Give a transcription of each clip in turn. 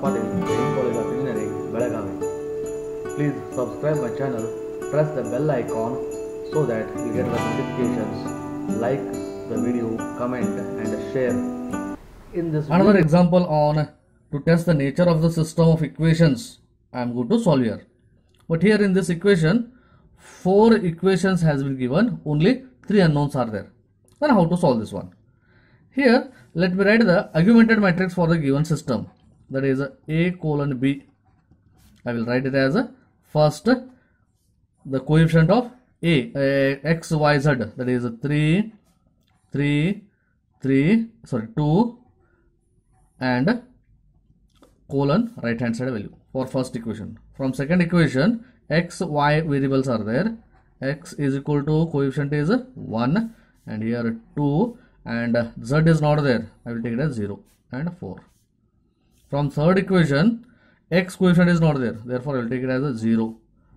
Please subscribe my channel, press the bell icon so that you get the notifications, like the video, comment and share. In this Another example on to test the nature of the system of equations I am going to solve here. But here in this equation, 4 equations has been given, only 3 unknowns are there. Then how to solve this one? Here, let me write the augmented matrix for the given system that is a colon b i will write it as first the coefficient of a, a x y z that is 3 3 3 sorry 2 and colon right hand side value for first equation from second equation x y variables are there x is equal to coefficient is 1 and here 2 and z is not there i will take it as 0 and 4 from third equation, x coefficient is not there. Therefore, I will take it as a 0.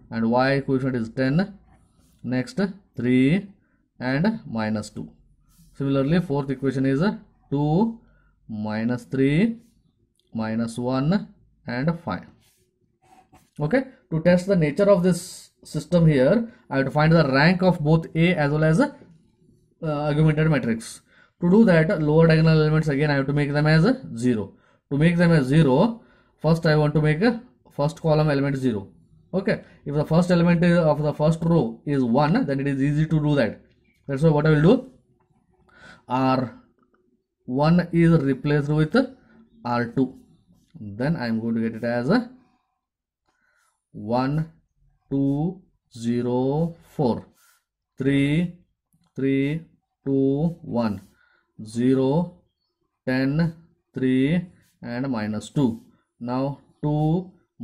And y coefficient is 10. Next, 3 and minus 2. Similarly, fourth equation is 2 minus 3 minus 1 and 5. Okay. To test the nature of this system here, I have to find the rank of both A as well as uh, augmented matrix. To do that, lower diagonal elements again I have to make them as 0 to make them as 0 first I want to make a first column element 0 okay if the first element of the first row is 1 then it is easy to do that that's why what I will do R1 is replaced with R2 then I am going to get it as 1 2 0 4 3 3 2 1 0 10 3 and minus 2 now 2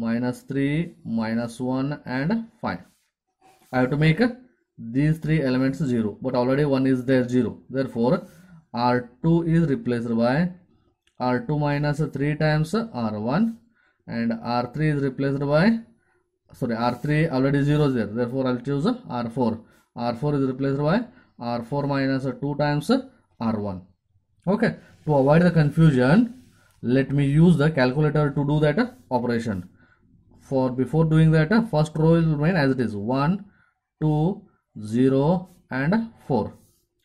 minus 3 minus 1 and 5 I have to make these three elements 0 but already 1 is there 0 therefore R2 is replaced by R2 minus 3 times R1 and R3 is replaced by sorry R3 already 0 there therefore I'll choose R4 R4 is replaced by R4 minus 2 times R1 okay to avoid the confusion let me use the calculator to do that uh, operation for before doing that uh, first row will remain as it is 1 2 0 and 4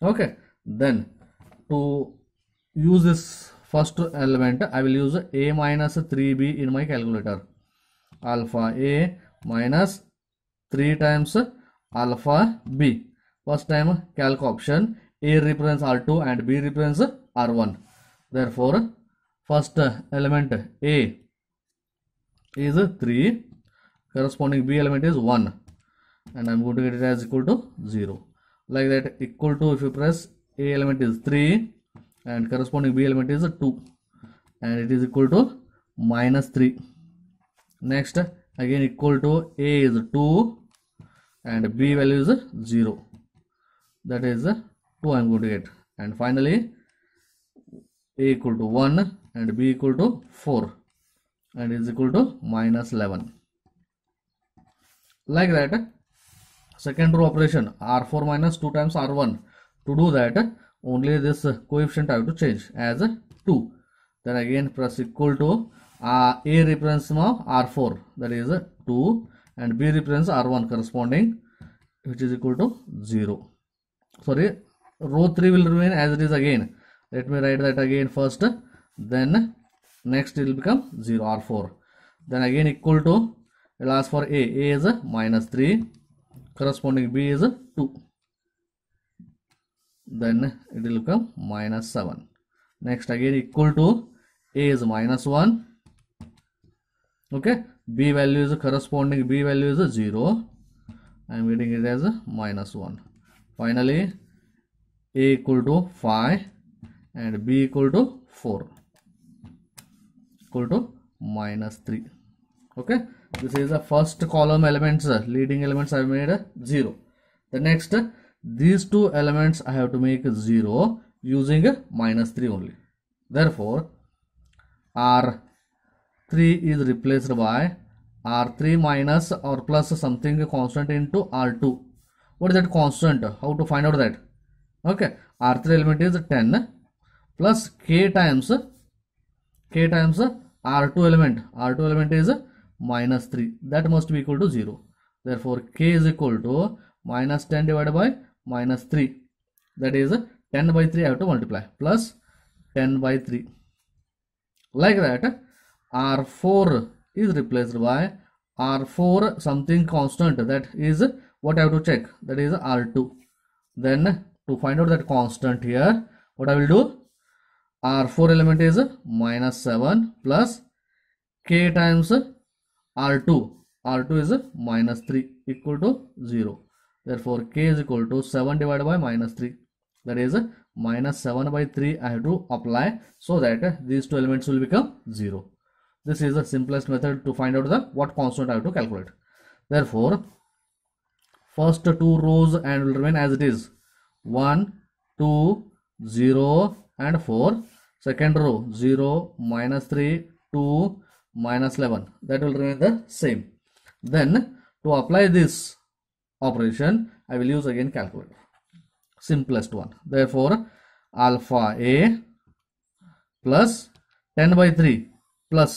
okay then to use this first element i will use a minus 3b in my calculator alpha a minus 3 times alpha b first time calc option a represents r2 and b represents r1 therefore first element A is 3 corresponding B element is 1 and I'm going to get it as equal to 0 like that equal to if you press A element is 3 and corresponding B element is 2 and it is equal to minus 3 next again equal to A is 2 and B value is 0 that is 2 I'm going to get and finally a equal to 1 and b equal to 4 and is equal to minus 11 like that second row operation r4 minus 2 times r1 to do that only this coefficient I have to change as 2 then again press equal to uh, a reference of r4 that is 2 and b reference r1 corresponding which is equal to 0 sorry row 3 will remain as it is again let me write that again first then next it will become 0 or 4 then again equal to It will ask for a a is minus 3 corresponding b is 2 then it will become minus 7 next again equal to a is minus 1 okay b value is corresponding b value is 0 i am getting it as minus 1 finally a equal to 5 and b equal to 4 equal to minus 3 okay this is the first column elements uh, leading elements i made uh, 0 the next uh, these two elements i have to make 0 using minus 3 only therefore r3 is replaced by r3 minus or plus something constant into r2 what is that constant how to find out that okay r3 element is 10 plus k times k times r2 element r2 element is minus 3 that must be equal to 0 therefore k is equal to minus 10 divided by minus 3 that is 10 by 3 I have to multiply plus 10 by 3 like that r4 is replaced by r4 something constant that is what I have to check that is r2 then to find out that constant here what I will do R4 element is minus 7 plus K times R2. R2 is minus 3 equal to 0. Therefore, K is equal to 7 divided by minus 3. That is minus 7 by 3 I have to apply so that these two elements will become 0. This is the simplest method to find out the what constant I have to calculate. Therefore, first two rows and will remain as it is 1, 2, 0 and 4 second row 0 minus 3 2 minus 11 that will remain the same then to apply this operation i will use again calculator simplest one therefore alpha a plus 10 by 3 plus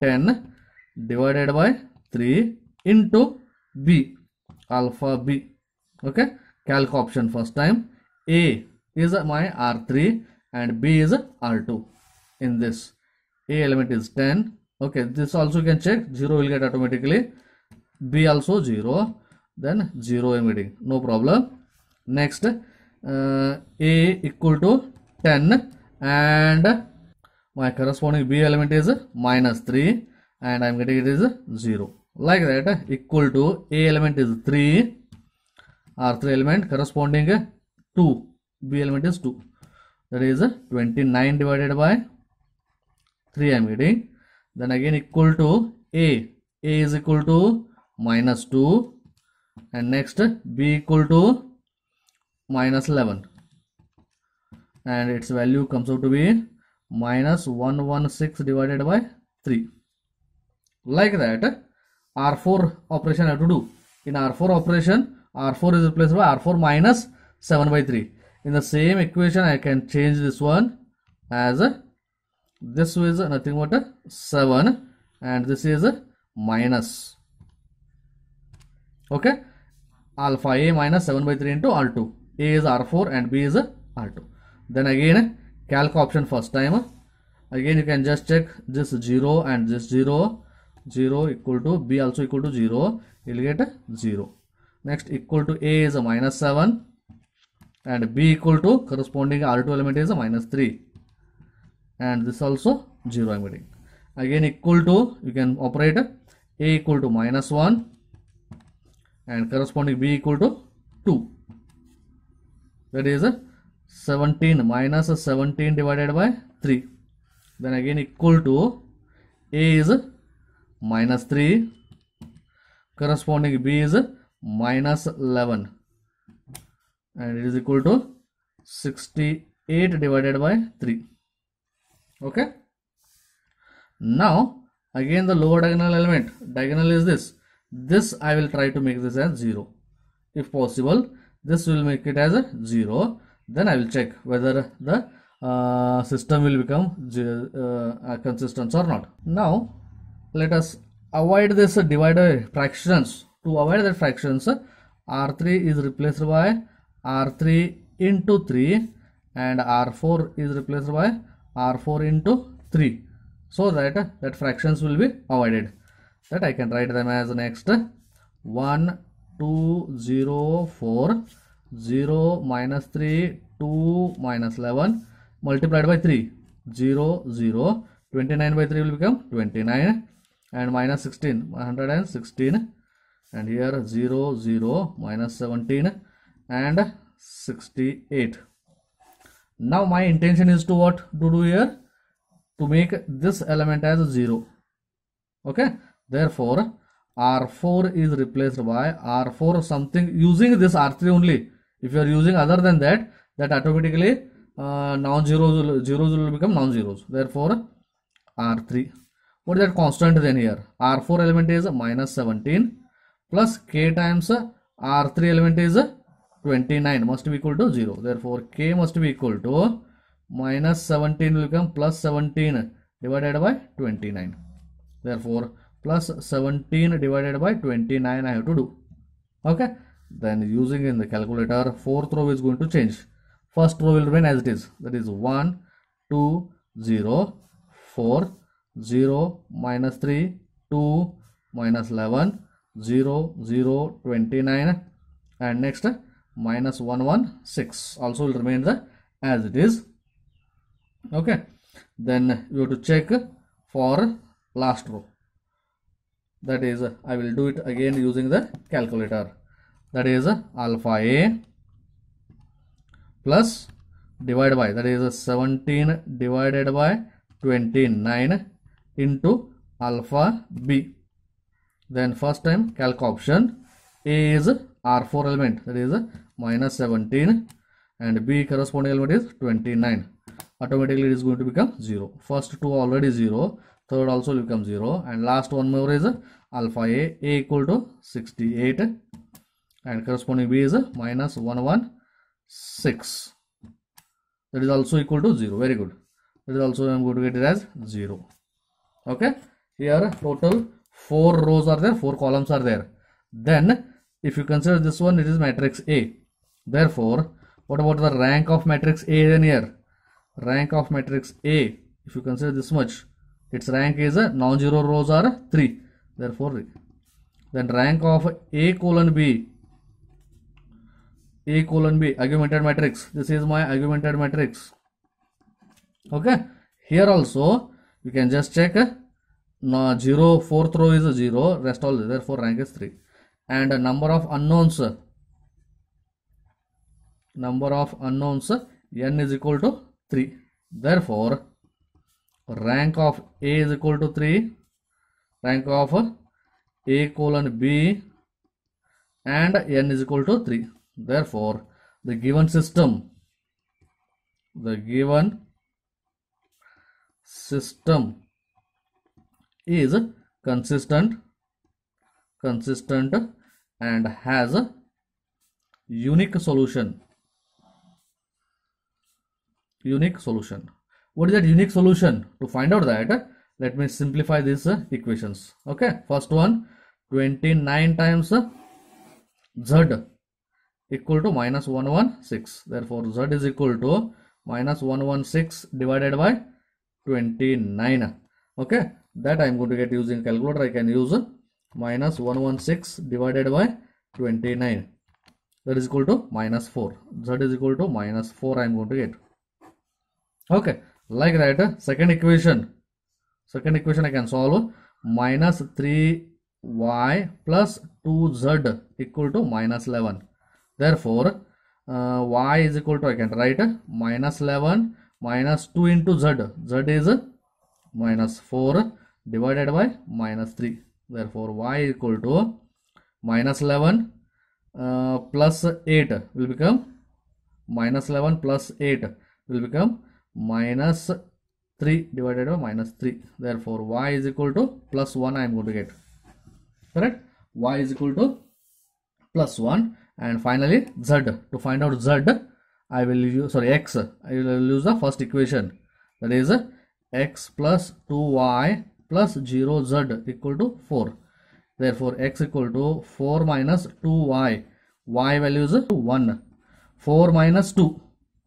10 divided by 3 into b alpha b okay calc option first time a is my r3 and B is R2 in this. A element is 10. Okay, this also you can check. 0 will get automatically. B also 0. Then 0 emitting. No problem. Next, uh, A equal to 10 and my corresponding B element is minus 3 and I am getting it is 0. Like that, equal to A element is 3 R3 element corresponding 2. B element is 2 that is 29 divided by 3 I am getting then again equal to A A is equal to minus 2 and next B equal to minus 11 and its value comes out to be minus 116 divided by 3 like that R4 operation I have to do in R4 operation R4 is replaced by R4 minus 7 by 3 in the same equation I can change this one as this is nothing but a 7 and this is a minus okay alpha a minus 7 by 3 into r2 a is r4 and b is r2 then again calc option first time again you can just check this 0 and this 0 0 equal to b also equal to 0 you'll get 0 next equal to a is a minus 7 and b equal to corresponding r2 element is minus 3 and this also 0 i I'm getting again equal to you can operate a equal to minus 1 and corresponding b equal to 2 that is a 17 minus 17 divided by 3 then again equal to a is minus 3 corresponding b is minus 11 and it is equal to 68 divided by 3 okay now again the lower diagonal element diagonal is this this i will try to make this as 0 if possible this will make it as a 0 then i will check whether the uh, system will become uh, uh consistent or not now let us avoid this uh, divider fractions to avoid the fractions r3 is replaced by R3 into 3 and R4 is replaced by R4 into 3 so that that fractions will be avoided that I can write them as next 1 2 0 4 0 minus 3 2 minus 11 multiplied by 3 0 0 29 by 3 will become 29 and minus 16 116 and here 0 0 minus 17 and 68 now my intention is to what to do here to make this element as 0 okay therefore r4 is replaced by r4 something using this r3 only if you are using other than that that automatically uh, non-zeros will, zeros will become non-zeros therefore r3 what is that constant then here r4 element is minus 17 plus k times r3 element is 29 must be equal to 0 therefore k must be equal to minus 17 will come plus 17 divided by 29 therefore plus 17 divided by 29 I have to do okay then using in the calculator fourth row is going to change first row will remain as it is that is 1 2 0 4 0 minus 3 2 minus 11 0 0 29 and next minus 116 also will remain the as it is okay then you have to check for last row that is I will do it again using the calculator that is alpha a plus divided by that is 17 divided by 29 into alpha b then first time calc option a is R4 element that is minus 17 and B corresponding element is 29. Automatically it is going to become 0. First two already 0, third also will become 0 and last one more is alpha A, A equal to 68 and corresponding B is minus 116. That is also equal to 0. Very good. That is also I am going to get it as 0. Okay. Here total 4 rows are there, 4 columns are there. Then if you consider this one, it is matrix A. Therefore, what about the rank of matrix A then here? Rank of matrix A, if you consider this much, its rank is non-zero rows are 3. Therefore, then rank of A colon B, A colon B, augmented matrix. This is my augmented matrix. Okay. Here also, you can just check uh, no, 0, fourth row is 0, rest all, therefore rank is 3 and number of unknowns number of unknowns n is equal to 3 therefore rank of a is equal to 3 rank of a colon b and n is equal to 3 therefore the given system the given system is consistent consistent and has a unique solution unique solution what is that unique solution to find out that let me simplify these equations okay first one 29 times z equal to minus 116 therefore z is equal to minus 116 divided by 29 okay that i am going to get using calculator i can use minus 116 divided by 29 that is equal to minus 4 that is equal to minus 4 i am going to get okay like that second equation second equation i can solve minus 3y plus 2z equal to minus 11 therefore uh, y is equal to i can write 11 minus 2 into z z is minus 4 divided by minus 3 therefore y equal to minus 11 uh, plus 8 will become minus 11 plus 8 will become minus 3 divided by minus 3 therefore y is equal to plus 1 i am going to get correct y is equal to plus 1 and finally z to find out z i will use sorry x i will use the first equation that is x plus 2y plus 0z equal to 4. Therefore, x equal to 4 minus 2y. y value is 1. 4 minus 2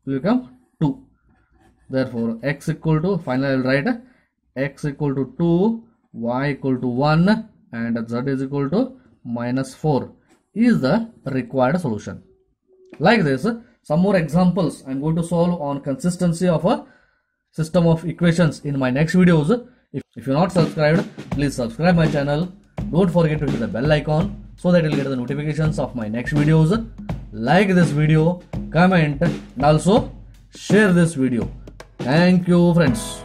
will become 2. Therefore, x equal to, finally I will write x equal to 2, y equal to 1 and z is equal to minus 4 is the required solution. Like this, some more examples I am going to solve on consistency of a system of equations in my next videos. If, if you're not subscribed, please subscribe my channel. Don't forget to hit the bell icon so that you'll get the notifications of my next videos. Like this video, comment and also share this video. Thank you friends.